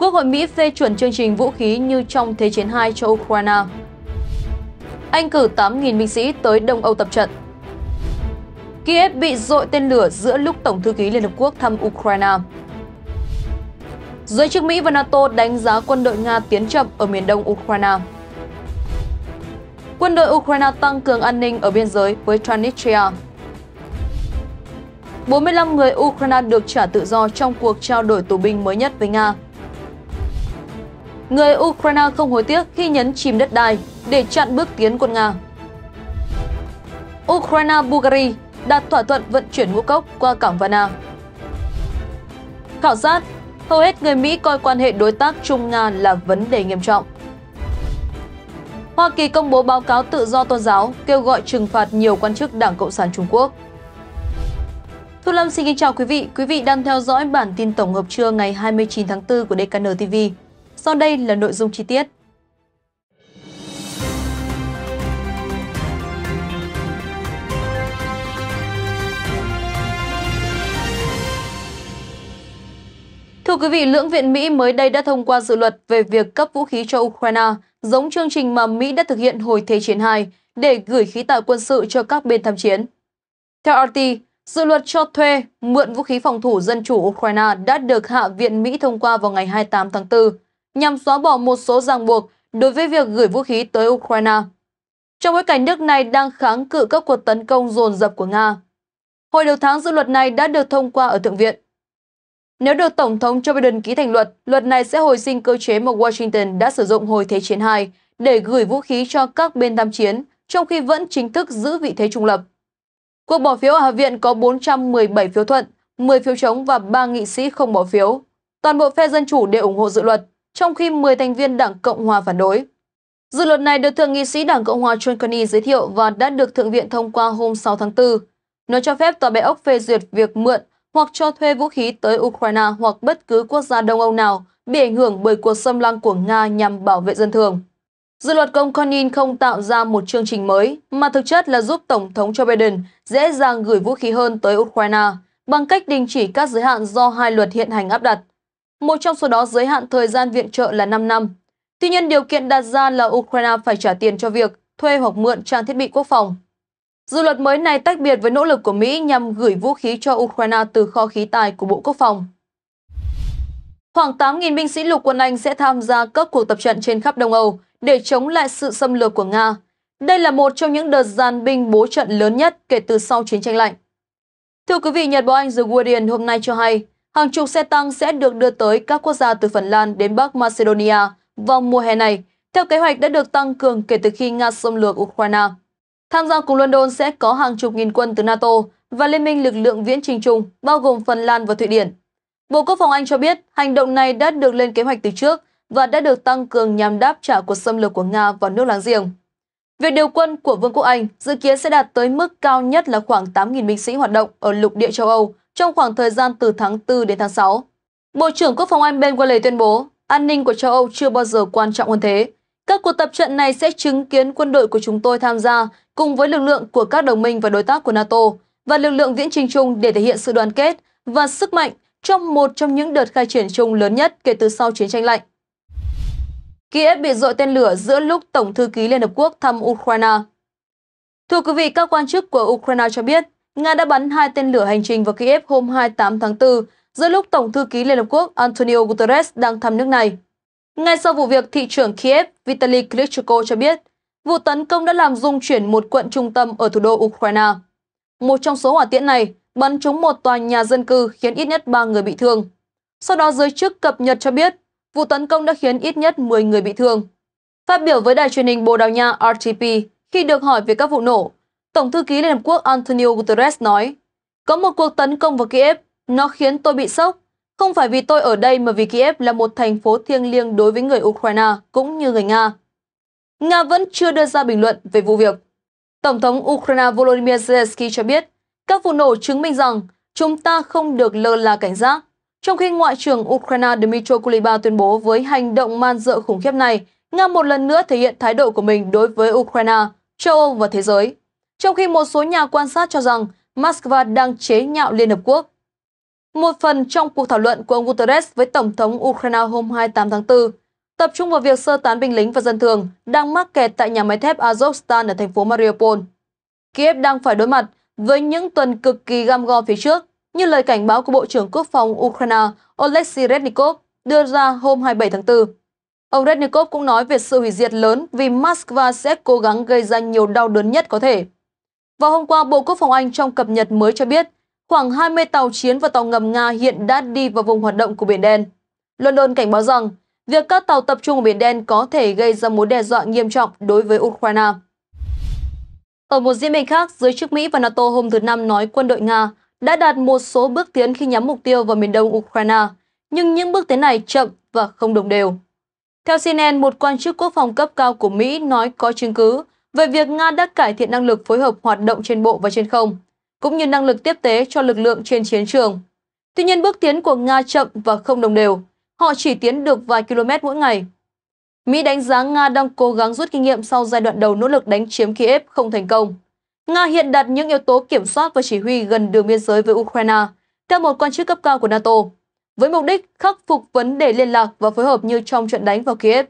Quốc hội Mỹ phê chuẩn chương trình vũ khí như trong Thế chiến 2 cho Ukraine. Anh cử 8.000 binh sĩ tới Đông Âu tập trận. Kiev bị dội tên lửa giữa lúc Tổng thư ký Liên Hợp Quốc thăm Ukraine. Giới chức Mỹ và NATO đánh giá quân đội Nga tiến chậm ở miền đông Ukraine. Quân đội Ukraine tăng cường an ninh ở biên giới với Transnistria. 45 người Ukraine được trả tự do trong cuộc trao đổi tù binh mới nhất với Nga người Ukraine không hối tiếc khi nhấn chìm đất đai để chặn bước tiến quân Nga. Ukraine-Bulgaria đạt thỏa thuận vận chuyển ngũ cốc qua cảng Varna. Khảo sát, hầu hết người Mỹ coi quan hệ đối tác Trung-Nga là vấn đề nghiêm trọng. Hoa Kỳ công bố báo cáo tự do tôn giáo kêu gọi trừng phạt nhiều quan chức Đảng Cộng sản Trung Quốc. Thu Lâm xin kính chào quý vị. Quý vị đang theo dõi bản tin tổng hợp trưa ngày 29 tháng 4 của DKN TV. Sau đây là nội dung chi tiết. Thưa quý vị, lưỡng viện Mỹ mới đây đã thông qua dự luật về việc cấp vũ khí cho Ukraine, giống chương trình mà Mỹ đã thực hiện hồi Thế chiến II để gửi khí tài quân sự cho các bên tham chiến. Theo RT, dự luật cho thuê, mượn vũ khí phòng thủ dân chủ Ukraine đã được Hạ viện Mỹ thông qua vào ngày 28 tháng 4 nhằm xóa bỏ một số ràng buộc đối với việc gửi vũ khí tới Ukraine. Trong bối cảnh nước này đang kháng cự các cuộc tấn công dồn dập của Nga. Hồi đầu tháng dự luật này đã được thông qua ở Thượng viện. Nếu được Tổng thống Joe Biden ký thành luật, luật này sẽ hồi sinh cơ chế mà Washington đã sử dụng hồi Thế chiến 2 để gửi vũ khí cho các bên tham chiến, trong khi vẫn chính thức giữ vị thế trung lập. Cuộc bỏ phiếu ở Hạ viện có 417 phiếu thuận, 10 phiếu chống và 3 nghị sĩ không bỏ phiếu. Toàn bộ phe Dân Chủ đều ủng hộ dự luật, trong khi 10 thành viên Đảng Cộng hòa phản đối. Dự luật này được Thượng nghị sĩ Đảng Cộng hòa John Carney giới thiệu và đã được Thượng viện thông qua hôm 6 tháng 4. Nó cho phép Tòa Bạch Ốc phê duyệt việc mượn hoặc cho thuê vũ khí tới Ukraine hoặc bất cứ quốc gia Đông Âu nào bị ảnh hưởng bởi cuộc xâm lăng của Nga nhằm bảo vệ dân thường. Dự luật công Conin không tạo ra một chương trình mới, mà thực chất là giúp Tổng thống Joe Biden dễ dàng gửi vũ khí hơn tới Ukraine bằng cách đình chỉ các giới hạn do hai luật hiện hành áp đặt một trong số đó giới hạn thời gian viện trợ là 5 năm. Tuy nhiên, điều kiện đặt ra là Ukraine phải trả tiền cho việc thuê hoặc mượn trang thiết bị quốc phòng. Dự luật mới này tách biệt với nỗ lực của Mỹ nhằm gửi vũ khí cho Ukraine từ kho khí tài của Bộ Quốc phòng. Khoảng 8.000 binh sĩ lục quân Anh sẽ tham gia các cuộc tập trận trên khắp Đông Âu để chống lại sự xâm lược của Nga. Đây là một trong những đợt gian binh bố trận lớn nhất kể từ sau chiến tranh lạnh. Thưa quý vị, Nhật báo Anh The Guardian hôm nay cho hay, Hàng chục xe tăng sẽ được đưa tới các quốc gia từ Phần Lan đến Bắc Macedonia vào mùa hè này, theo kế hoạch đã được tăng cường kể từ khi Nga xâm lược Ukraine. Tham gia cùng London sẽ có hàng chục nghìn quân từ NATO và Liên minh lực lượng viễn trình chung, bao gồm Phần Lan và Thụy Điển. Bộ Quốc phòng Anh cho biết hành động này đã được lên kế hoạch từ trước và đã được tăng cường nhằm đáp trả cuộc xâm lược của Nga vào nước láng giềng. Việc điều quân của Vương quốc Anh dự kiến sẽ đạt tới mức cao nhất là khoảng 8.000 binh sĩ hoạt động ở lục địa châu Âu trong khoảng thời gian từ tháng 4 đến tháng 6. Bộ trưởng Quốc phòng Anh Ben Wallace tuyên bố an ninh của châu Âu chưa bao giờ quan trọng hơn thế. Các cuộc tập trận này sẽ chứng kiến quân đội của chúng tôi tham gia cùng với lực lượng của các đồng minh và đối tác của NATO và lực lượng viễn trình chung để thể hiện sự đoàn kết và sức mạnh trong một trong những đợt khai triển chung lớn nhất kể từ sau chiến tranh lạnh. Kiev bị dội tên lửa giữa lúc Tổng thư ký Liên Hợp Quốc thăm Ukraine. Thưa quý vị, các quan chức của Ukraine cho biết Nga đã bắn hai tên lửa hành trình vào Kiev hôm 28 tháng 4, giữa lúc Tổng thư ký Liên Hợp Quốc Antonio Guterres đang thăm nước này. Ngay sau vụ việc, thị trưởng Kiev Vitaly Klitschko cho biết, vụ tấn công đã làm rung chuyển một quận trung tâm ở thủ đô Ukraine. Một trong số hỏa tiễn này bắn trúng một tòa nhà dân cư khiến ít nhất 3 người bị thương. Sau đó giới chức cập nhật cho biết, vụ tấn công đã khiến ít nhất 10 người bị thương. Phát biểu với đài truyền hình Bồ Đào Nha RTP khi được hỏi về các vụ nổ, Tổng thư ký Liên Hợp Quốc Antonio Guterres nói, có một cuộc tấn công vào Kiev, nó khiến tôi bị sốc. Không phải vì tôi ở đây mà vì Kiev là một thành phố thiêng liêng đối với người Ukraine cũng như người Nga. Nga vẫn chưa đưa ra bình luận về vụ việc. Tổng thống Ukraine Volodymyr Zelensky cho biết, các vụ nổ chứng minh rằng chúng ta không được lơ là cảnh giác. Trong khi Ngoại trưởng Ukraine Dmytro Kuleba tuyên bố với hành động man dợ khủng khiếp này, Nga một lần nữa thể hiện thái độ của mình đối với Ukraine, châu Âu và thế giới trong khi một số nhà quan sát cho rằng Moscow đang chế nhạo Liên Hợp Quốc. Một phần trong cuộc thảo luận của ông Guterres với Tổng thống Ukraine hôm 28 tháng 4 tập trung vào việc sơ tán binh lính và dân thường đang mắc kẹt tại nhà máy thép Azovstal ở thành phố Mariupol. Kiev đang phải đối mặt với những tuần cực kỳ gam go phía trước, như lời cảnh báo của Bộ trưởng Quốc phòng Ukraine Oleksiy Rednikov đưa ra hôm 27 tháng 4. Ông Rednikov cũng nói về sự hủy diệt lớn vì Moscow sẽ cố gắng gây ra nhiều đau đớn nhất có thể. Vào hôm qua, Bộ Quốc phòng Anh trong cập nhật mới cho biết, khoảng 20 tàu chiến và tàu ngầm Nga hiện đã đi vào vùng hoạt động của Biển Đen. London cảnh báo rằng, việc các tàu tập trung ở Biển Đen có thể gây ra mối đe dọa nghiêm trọng đối với Ukraine. Ở một diễn biến khác, giới chức Mỹ và NATO hôm thứ Năm nói quân đội Nga đã đạt một số bước tiến khi nhắm mục tiêu vào miền đông Ukraine, nhưng những bước tiến này chậm và không đồng đều. Theo CNN, một quan chức quốc phòng cấp cao của Mỹ nói có chứng cứ về việc Nga đã cải thiện năng lực phối hợp hoạt động trên bộ và trên không, cũng như năng lực tiếp tế cho lực lượng trên chiến trường. Tuy nhiên bước tiến của Nga chậm và không đồng đều, họ chỉ tiến được vài km mỗi ngày. Mỹ đánh giá Nga đang cố gắng rút kinh nghiệm sau giai đoạn đầu nỗ lực đánh chiếm Kiev không thành công. Nga hiện đặt những yếu tố kiểm soát và chỉ huy gần đường biên giới với Ukraine, theo một quan chức cấp cao của NATO, với mục đích khắc phục vấn đề liên lạc và phối hợp như trong trận đánh vào Kiev.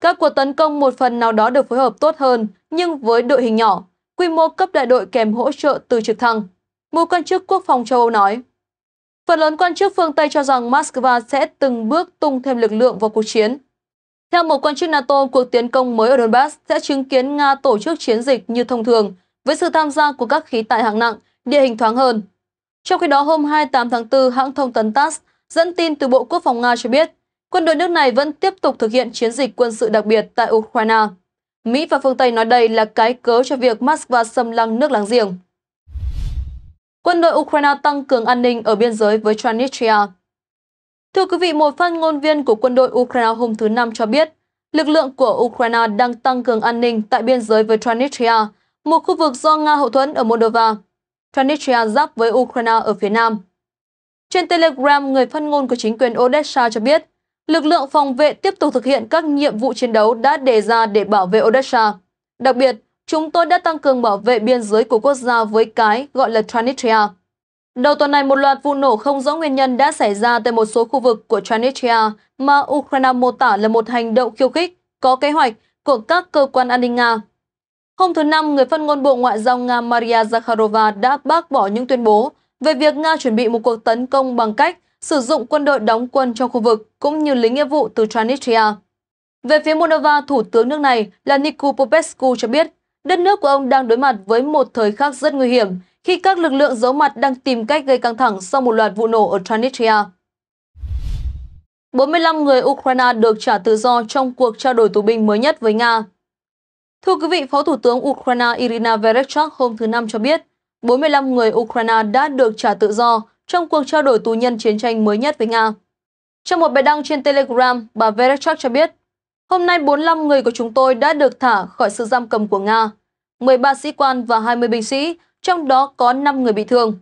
Các cuộc tấn công một phần nào đó được phối hợp tốt hơn, nhưng với đội hình nhỏ, quy mô cấp đại đội kèm hỗ trợ từ trực thăng. Một quan chức quốc phòng châu Âu nói, phần lớn quan chức phương Tây cho rằng Moscow sẽ từng bước tung thêm lực lượng vào cuộc chiến. Theo một quan chức NATO, cuộc tiến công mới ở Donbass sẽ chứng kiến Nga tổ chức chiến dịch như thông thường, với sự tham gia của các khí tài hạng nặng, địa hình thoáng hơn. Trong khi đó, hôm 28 tháng 4, hãng thông tấn TASS dẫn tin từ Bộ Quốc phòng Nga cho biết Quân đội nước này vẫn tiếp tục thực hiện chiến dịch quân sự đặc biệt tại Ukraine. Mỹ và phương Tây nói đây là cái cớ cho việc Moscow xâm lăng nước láng giềng. Quân đội Ukraine tăng cường an ninh ở biên giới với Transnistria. Thưa quý vị, một phát ngôn viên của quân đội Ukraine hôm thứ Năm cho biết, lực lượng của Ukraine đang tăng cường an ninh tại biên giới với Transnistria, một khu vực do Nga hậu thuẫn ở Moldova. Transnistria giáp với Ukraine ở phía nam. Trên Telegram, người phát ngôn của chính quyền Odessa cho biết, Lực lượng phòng vệ tiếp tục thực hiện các nhiệm vụ chiến đấu đã đề ra để bảo vệ Odessa. Đặc biệt, chúng tôi đã tăng cường bảo vệ biên giới của quốc gia với cái gọi là Transnistria. Đầu tuần này, một loạt vụ nổ không rõ nguyên nhân đã xảy ra tại một số khu vực của Transnistria mà Ukraine mô tả là một hành động khiêu khích có kế hoạch của các cơ quan an ninh Nga. Hôm thứ Năm, người phát ngôn Bộ Ngoại giao Nga Maria Zakharova đã bác bỏ những tuyên bố về việc Nga chuẩn bị một cuộc tấn công bằng cách sử dụng quân đội đóng quân trong khu vực cũng như lính nghĩa vụ từ Transnistria. Về phía Moldova, thủ tướng nước này là Nicu Popescu cho biết, đất nước của ông đang đối mặt với một thời khắc rất nguy hiểm khi các lực lượng giấu mặt đang tìm cách gây căng thẳng sau một loạt vụ nổ ở Transnistria. 45 người Ukraine được trả tự do trong cuộc trao đổi tù binh mới nhất với Nga. Thưa quý vị, Phó Thủ tướng Ukraine Irina Vereshchuk hôm thứ Năm cho biết, 45 người Ukraine đã được trả tự do trong cuộc trao đổi tù nhân chiến tranh mới nhất với Nga. Trong một bài đăng trên Telegram, bà Verechak cho biết, hôm nay 45 người của chúng tôi đã được thả khỏi sự giam cầm của Nga, 13 sĩ quan và 20 binh sĩ, trong đó có 5 người bị thương.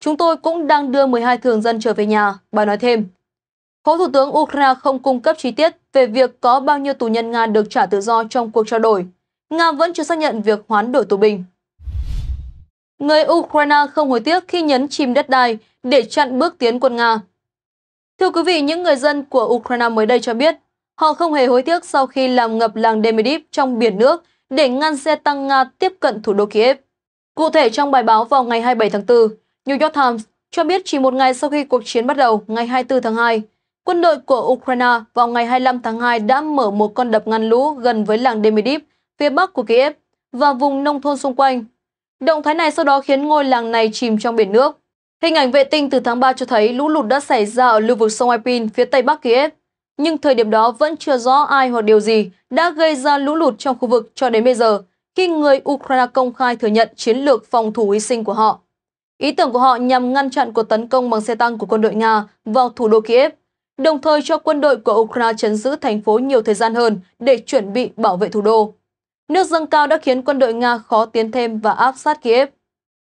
Chúng tôi cũng đang đưa 12 thường dân trở về nhà, bà nói thêm. Phó Thủ tướng Ukraine không cung cấp chi tiết về việc có bao nhiêu tù nhân Nga được trả tự do trong cuộc trao đổi. Nga vẫn chưa xác nhận việc hoán đổi tù binh. Người Ukraine không hối tiếc khi nhấn chìm đất đai để chặn bước tiến quân Nga. Thưa quý vị, những người dân của Ukraine mới đây cho biết, họ không hề hối tiếc sau khi làm ngập làng Demidip trong biển nước để ngăn xe tăng Nga tiếp cận thủ đô Kiev. Cụ thể trong bài báo vào ngày 27 tháng 4, New York Times cho biết chỉ một ngày sau khi cuộc chiến bắt đầu ngày 24 tháng 2, quân đội của Ukraine vào ngày 25 tháng 2 đã mở một con đập ngăn lũ gần với làng Demidip phía bắc của Kiev và vùng nông thôn xung quanh Động thái này sau đó khiến ngôi làng này chìm trong biển nước. Hình ảnh vệ tinh từ tháng 3 cho thấy lũ lụt đã xảy ra ở lưu vực sông Alpin phía tây bắc Kiev, nhưng thời điểm đó vẫn chưa rõ ai hoặc điều gì đã gây ra lũ lụt trong khu vực cho đến bây giờ khi người Ukraine công khai thừa nhận chiến lược phòng thủ hy sinh của họ. Ý tưởng của họ nhằm ngăn chặn cuộc tấn công bằng xe tăng của quân đội Nga vào thủ đô Kiev, đồng thời cho quân đội của Ukraine chấn giữ thành phố nhiều thời gian hơn để chuẩn bị bảo vệ thủ đô. Nước dâng cao đã khiến quân đội Nga khó tiến thêm và áp sát Kiev.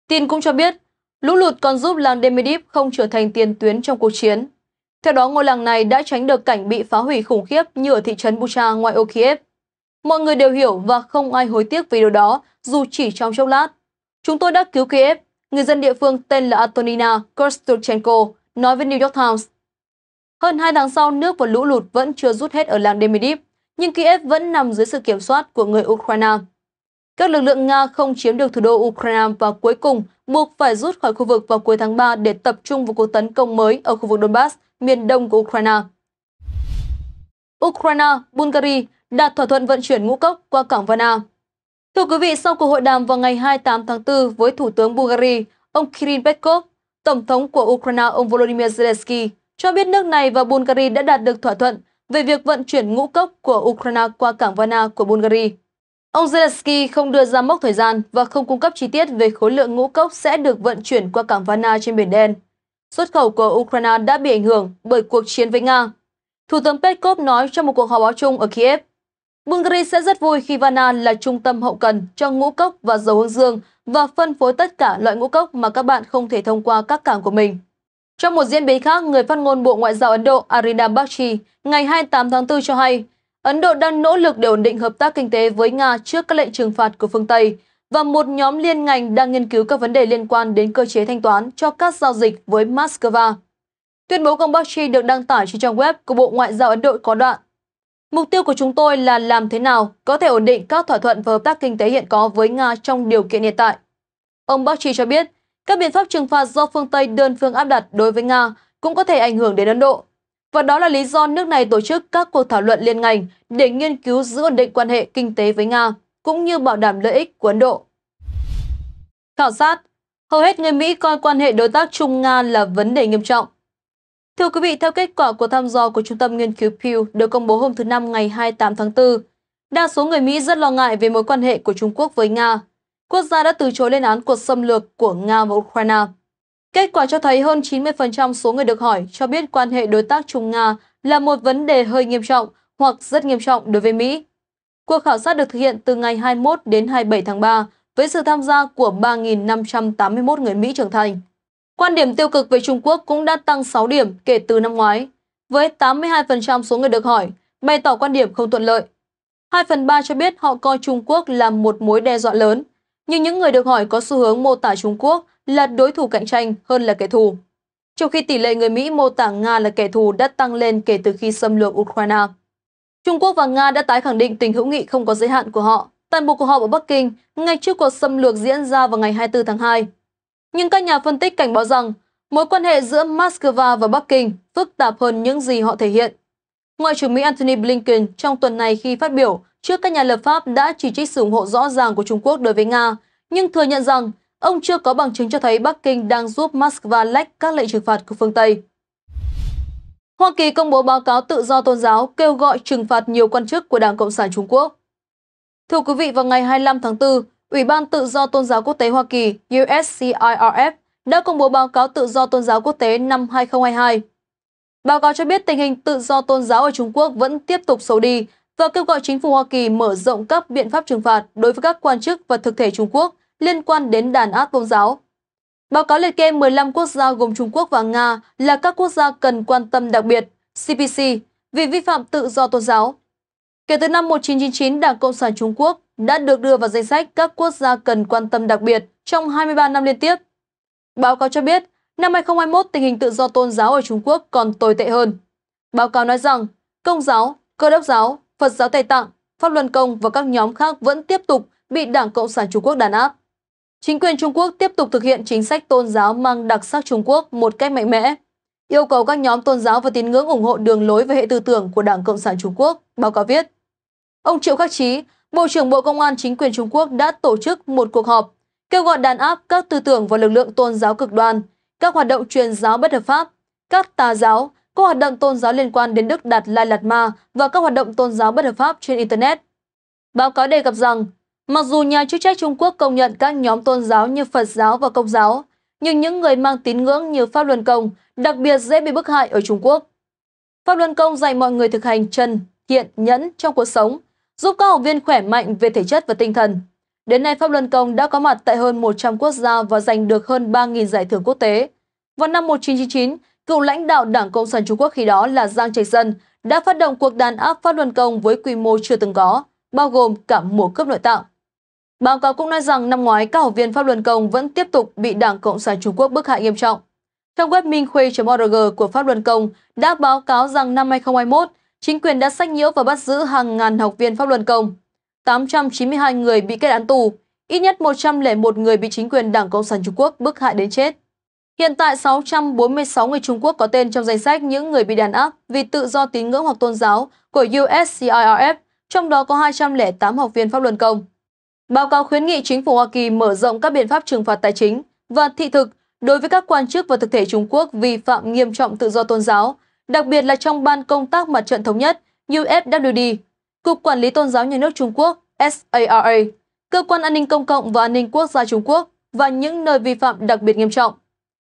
Tin cũng cho biết, lũ lụt còn giúp làng Demidip không trở thành tiền tuyến trong cuộc chiến. Theo đó, ngôi làng này đã tránh được cảnh bị phá hủy khủng khiếp như ở thị trấn Bucha ngoại ô Kiev. Mọi người đều hiểu và không ai hối tiếc vì điều đó, dù chỉ trong chốc lát. Chúng tôi đã cứu Kiev, người dân địa phương tên là Antonina Kostuchenko, nói với New York Times. Hơn hai tháng sau, nước và lũ lụt vẫn chưa rút hết ở làng Demidip nhưng Kiev vẫn nằm dưới sự kiểm soát của người Ukraine. Các lực lượng Nga không chiếm được thủ đô Ukraine và cuối cùng buộc phải rút khỏi khu vực vào cuối tháng 3 để tập trung vào cuộc tấn công mới ở khu vực Donbass, miền đông của Ukraine. Ukraine, Bulgaria đạt thỏa thuận vận chuyển ngũ cốc qua cảng Varna. Thưa quý vị, sau cuộc hội đàm vào ngày 28 tháng 4 với Thủ tướng Bulgaria, ông Kirill Peskov, Tổng thống của Ukraine ông Volodymyr Zelensky, cho biết nước này và Bulgaria đã đạt được thỏa thuận về việc vận chuyển ngũ cốc của Ukraine qua cảng Varna của Bulgaria. Ông Zelensky không đưa ra mốc thời gian và không cung cấp chi tiết về khối lượng ngũ cốc sẽ được vận chuyển qua cảng Varna trên Biển Đen. Xuất khẩu của Ukraine đã bị ảnh hưởng bởi cuộc chiến với Nga. Thủ tướng Peskov nói trong một cuộc họp báo chung ở Kiev, Bulgaria sẽ rất vui khi Varna là trung tâm hậu cần cho ngũ cốc và dầu hướng dương và phân phối tất cả loại ngũ cốc mà các bạn không thể thông qua các cảng của mình. Trong một diễn biến khác, người phát ngôn Bộ Ngoại giao Ấn Độ Arina Bakshi ngày 28 tháng 4 cho hay, Ấn Độ đang nỗ lực để ổn định hợp tác kinh tế với Nga trước các lệnh trừng phạt của phương Tây và một nhóm liên ngành đang nghiên cứu các vấn đề liên quan đến cơ chế thanh toán cho các giao dịch với Moscow. Tuyên bố của ông Bakshi được đăng tải trên trang web của Bộ Ngoại giao Ấn Độ có đoạn. Mục tiêu của chúng tôi là làm thế nào có thể ổn định các thỏa thuận và hợp tác kinh tế hiện có với Nga trong điều kiện hiện tại. Ông Bakshi cho biết, các biện pháp trừng phạt do phương Tây đơn phương áp đặt đối với Nga cũng có thể ảnh hưởng đến Ấn Độ. Và đó là lý do nước này tổ chức các cuộc thảo luận liên ngành để nghiên cứu giữ ổn định quan hệ kinh tế với Nga, cũng như bảo đảm lợi ích của Ấn Độ. Khảo sát Hầu hết người Mỹ coi quan hệ đối tác Trung-Nga là vấn đề nghiêm trọng. Thưa quý vị, theo kết quả của thăm dò của Trung tâm Nghiên cứu Pew được công bố hôm thứ Năm ngày 28 tháng 4, đa số người Mỹ rất lo ngại về mối quan hệ của Trung Quốc với Nga quốc gia đã từ chối lên án cuộc xâm lược của Nga và Ukraine. Kết quả cho thấy hơn 90% số người được hỏi cho biết quan hệ đối tác Trung-Nga là một vấn đề hơi nghiêm trọng hoặc rất nghiêm trọng đối với Mỹ. Cuộc khảo sát được thực hiện từ ngày 21 đến 27 tháng 3 với sự tham gia của 3.581 người Mỹ trưởng thành. Quan điểm tiêu cực về Trung Quốc cũng đã tăng 6 điểm kể từ năm ngoái, với 82% số người được hỏi bày tỏ quan điểm không thuận lợi. 2 phần 3 cho biết họ coi Trung Quốc là một mối đe dọa lớn, nhưng những người được hỏi có xu hướng mô tả Trung Quốc là đối thủ cạnh tranh hơn là kẻ thù. Trong khi tỷ lệ người Mỹ mô tả Nga là kẻ thù đã tăng lên kể từ khi xâm lược Ukraine. Trung Quốc và Nga đã tái khẳng định tình hữu nghị không có giới hạn của họ tại một cuộc họp ở Bắc Kinh ngay trước cuộc xâm lược diễn ra vào ngày 24 tháng 2. Nhưng các nhà phân tích cảnh báo rằng mối quan hệ giữa Moscow và Bắc Kinh phức tạp hơn những gì họ thể hiện. Ngoại trưởng Mỹ Antony Blinken trong tuần này khi phát biểu Trước các nhà lập pháp đã chỉ trích sự ủng hộ rõ ràng của Trung Quốc đối với Nga, nhưng thừa nhận rằng ông chưa có bằng chứng cho thấy Bắc Kinh đang giúp Moscow lách các lệnh trừng phạt của phương Tây. Hoa Kỳ công bố báo cáo tự do tôn giáo kêu gọi trừng phạt nhiều quan chức của Đảng Cộng sản Trung Quốc. Thưa quý vị, vào ngày 25 tháng 4, Ủy ban Tự do Tôn giáo Quốc tế Hoa Kỳ USCIRF đã công bố báo cáo tự do tôn giáo quốc tế năm 2022. Báo cáo cho biết tình hình tự do tôn giáo ở Trung Quốc vẫn tiếp tục xấu đi và kêu gọi chính phủ Hoa Kỳ mở rộng các biện pháp trừng phạt đối với các quan chức và thực thể Trung Quốc liên quan đến đàn áp tôn giáo. Báo cáo liệt kê 15 quốc gia gồm Trung Quốc và Nga là các quốc gia cần quan tâm đặc biệt, CPC, vì vi phạm tự do tôn giáo. Kể từ năm 1999, Đảng Cộng sản Trung Quốc đã được đưa vào danh sách các quốc gia cần quan tâm đặc biệt trong 23 năm liên tiếp. Báo cáo cho biết, năm 2021 tình hình tự do tôn giáo ở Trung Quốc còn tồi tệ hơn. Báo cáo nói rằng, Công giáo, Cơ đốc giáo, Phật giáo Tây Tạng, Pháp Luân Công và các nhóm khác vẫn tiếp tục bị Đảng Cộng sản Trung Quốc đàn áp. Chính quyền Trung Quốc tiếp tục thực hiện chính sách tôn giáo mang đặc sắc Trung Quốc một cách mạnh mẽ, yêu cầu các nhóm tôn giáo và tín ngưỡng ủng hộ đường lối và hệ tư tưởng của Đảng Cộng sản Trung Quốc, báo cáo viết. Ông Triệu Khắc Chí, Bộ trưởng Bộ Công an chính quyền Trung Quốc đã tổ chức một cuộc họp kêu gọi đàn áp các tư tưởng và lực lượng tôn giáo cực đoan, các hoạt động truyền giáo bất hợp pháp, các tà giáo, các hoạt động tôn giáo liên quan đến Đức Đạt Lai Lạt Ma và các hoạt động tôn giáo bất hợp pháp trên Internet. Báo cáo đề cập rằng, mặc dù nhà chức trách Trung Quốc công nhận các nhóm tôn giáo như Phật giáo và Công giáo, nhưng những người mang tín ngưỡng như Pháp Luân Công đặc biệt dễ bị bức hại ở Trung Quốc. Pháp Luân Công dạy mọi người thực hành chân, thiện, nhẫn trong cuộc sống, giúp các học viên khỏe mạnh về thể chất và tinh thần. Đến nay, Pháp Luân Công đã có mặt tại hơn 100 quốc gia và giành được hơn 3.000 giải thưởng quốc tế. Vào năm 1999, Cựu lãnh đạo Đảng Cộng sản Trung Quốc khi đó là Giang Trạch Dân đã phát động cuộc đàn áp Pháp Luân Công với quy mô chưa từng có, bao gồm cả mùa cướp nội tạng. Báo cáo cũng nói rằng năm ngoái các học viên Pháp Luân Công vẫn tiếp tục bị Đảng Cộng sản Trung Quốc bức hại nghiêm trọng. Trong web minhkhuê.org của Pháp Luân Công đã báo cáo rằng năm 2021, chính quyền đã sách nhiễu và bắt giữ hàng ngàn học viên Pháp Luân Công. 892 người bị kết án tù, ít nhất 101 người bị chính quyền Đảng Cộng sản Trung Quốc bức hại đến chết. Hiện tại 646 người Trung Quốc có tên trong danh sách những người bị đàn áp vì tự do tín ngưỡng hoặc tôn giáo của USCIRF, trong đó có 208 học viên pháp luân công. Báo cáo khuyến nghị chính phủ Hoa Kỳ mở rộng các biện pháp trừng phạt tài chính và thị thực đối với các quan chức và thực thể Trung Quốc vi phạm nghiêm trọng tự do tôn giáo, đặc biệt là trong Ban Công tác Mặt trận Thống nhất UFWD, Cục Quản lý Tôn giáo Nhà nước Trung Quốc SARA, Cơ quan An ninh Công cộng và An ninh Quốc gia Trung Quốc và những nơi vi phạm đặc biệt nghiêm trọng.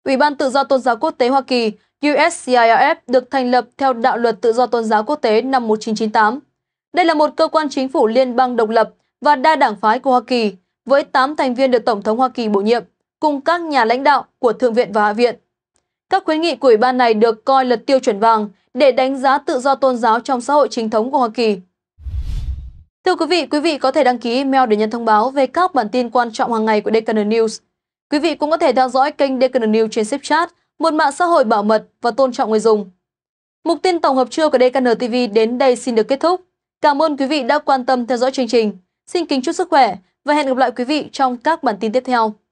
Ủy ban Tự do Tôn giáo Quốc tế Hoa Kỳ USCIRF được thành lập theo đạo luật tự do tôn giáo quốc tế năm 1998. Đây là một cơ quan chính phủ liên bang độc lập và đa đảng phái của Hoa Kỳ, với 8 thành viên được Tổng thống Hoa Kỳ bổ nhiệm, cùng các nhà lãnh đạo của Thượng viện và Hạ viện. Các khuyến nghị của ủy ban này được coi là tiêu chuẩn vàng để đánh giá tự do tôn giáo trong xã hội chính thống của Hoa Kỳ. Thưa quý vị, quý vị có thể đăng ký email để nhận thông báo về các bản tin quan trọng hàng ngày của Deccan News. Quý vị cũng có thể theo dõi kênh Deccan News trên Snapchat, một mạng xã hội bảo mật và tôn trọng người dùng. Mục tin tổng hợp trưa của DKN TV đến đây xin được kết thúc. Cảm ơn quý vị đã quan tâm theo dõi chương trình. Xin kính chúc sức khỏe và hẹn gặp lại quý vị trong các bản tin tiếp theo.